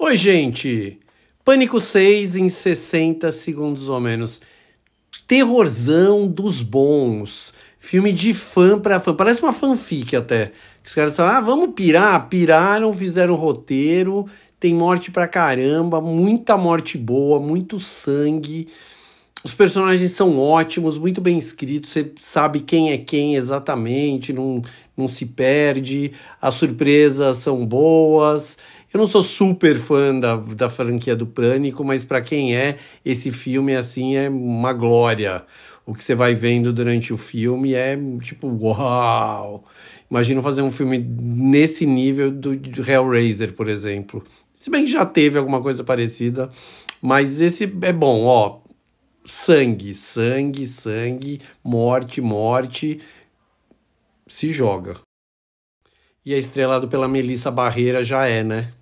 Oi, gente! Pânico 6 em 60 segundos ou menos. Terrorzão dos bons. Filme de fã pra fã. Parece uma fanfic até. Os caras falaram: ah, vamos pirar. Piraram, fizeram roteiro. Tem morte pra caramba, muita morte boa, muito sangue. Os personagens são ótimos, muito bem escritos, você sabe quem é quem exatamente, não, não se perde, as surpresas são boas. Eu não sou super fã da, da franquia do Prânico, mas para quem é, esse filme assim é uma glória. O que você vai vendo durante o filme é tipo, uau! Imagino fazer um filme nesse nível do, do Hellraiser, por exemplo. Se bem que já teve alguma coisa parecida, mas esse é bom, ó sangue, sangue, sangue, morte, morte. Se joga. E é estrelado pela Melissa Barreira, já é, né?